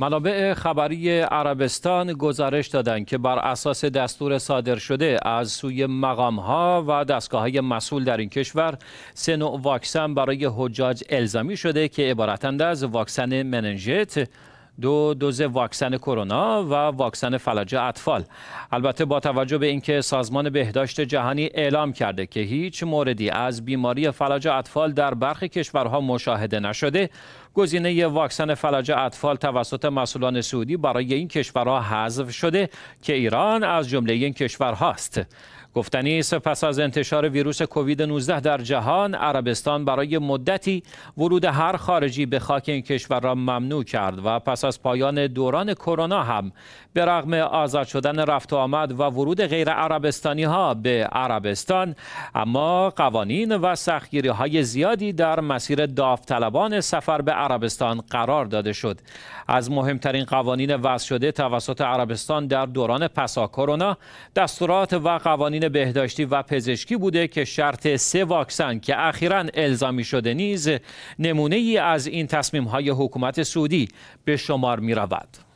منابع خبری عربستان گزارش دادند که بر اساس دستور صادر شده از سوی مقام ها و دستگاه های مسئول در این کشور سه نوع واکسن برای حجاج الزامی شده که عبارتند از واکسن مننژت دو دوز واکسن کرونا و واکسن فلج اطفال البته با توجه به اینکه سازمان بهداشت جهانی اعلام کرده که هیچ موردی از بیماری فلج اطفال در برخی کشورها مشاهده نشده گزینه واکسن فلج اطفال توسط مسئولان سعودی برای این کشورها حذف شده که ایران از جمله این کشورهاست گفتنی پس از انتشار ویروس کووید 19 در جهان عربستان برای مدتی ورود هر خارجی به خاک این کشور را ممنوع کرد و پس از پایان دوران کرونا هم به رغم آزاد شدن رفت و آمد و ورود غیر عربستانی ها به عربستان اما قوانین و سختگیری های زیادی در مسیر داوطلبان سفر به عربستان قرار داده شد از مهمترین قوانین وضع شده توسط عربستان در دوران پسا کرونا دستورات و قوانین بهداشتی و پزشکی بوده که شرط سه واکسن که اخیرا الزامی شده نیز نمونه ای از این تصمیم های حکومت سعودی به شما Amor miravado